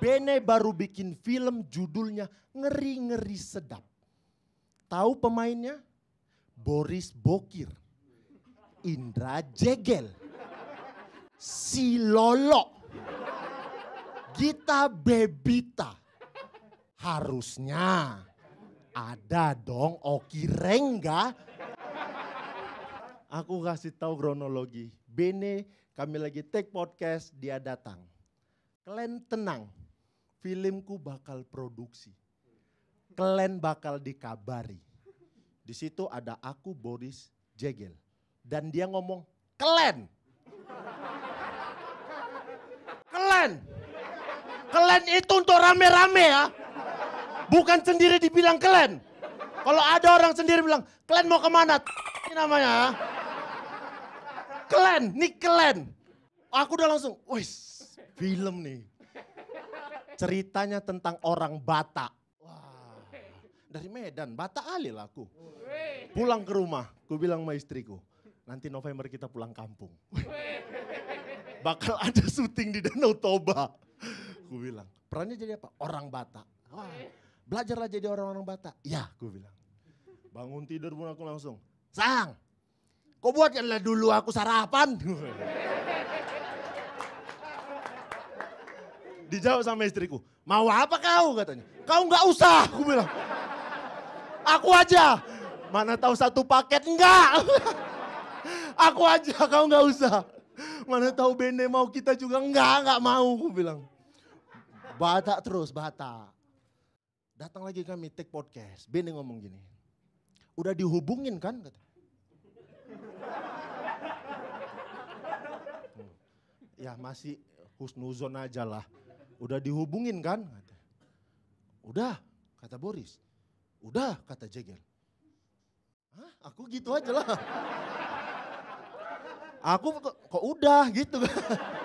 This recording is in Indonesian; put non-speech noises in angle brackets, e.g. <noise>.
Bene baru bikin film judulnya Ngeri-ngeri Sedap. Tahu pemainnya? Boris Bokir. Indra Jegel. Si Lolo. Gita Bebita. Harusnya ada dong Oki Rengga. Aku kasih tahu kronologi. Bene kami lagi take podcast, dia datang. Kalian tenang, filmku bakal produksi. Kalian bakal dikabari. Di situ ada aku Boris Jegel. Dan dia ngomong, kalian. Kalian. Kalian itu untuk rame-rame ya. Bukan sendiri dibilang kalian. Kalau ada orang sendiri bilang, kalian mau kemana? Ini namanya. Ya. Kalian, nih kalian. Aku udah langsung, wis film nih. Ceritanya tentang orang Batak. dari Medan, Batak alil aku. Pulang ke rumah, ku bilang sama istriku, nanti November kita pulang kampung. <laughs> Bakal ada syuting di Danau Toba. Ku bilang, perannya jadi apa? Orang Batak. Wah, belajarlah jadi orang-orang Batak. Ya, ku bilang. Bangun tidur pun aku langsung, Sang, kau buatkanlah dulu aku sarapan. <laughs> Dijawab sama istriku, mau apa kau katanya. Kau nggak usah, aku bilang. Aku aja. Mana tahu satu paket, enggak. <laughs> aku aja, kau nggak usah. Mana tahu Bende mau kita juga, enggak, enggak mau, aku bilang. Bata terus, bata. Datang lagi kami take podcast, Bende ngomong gini. Udah dihubungin kan? Katanya. Hmm. ya masih husnuzon aja lah. Udah dihubungin kan? Udah, kata Boris. Udah, kata Jegel. Hah? Aku gitu aja lah. Aku kok, udah gitu kan?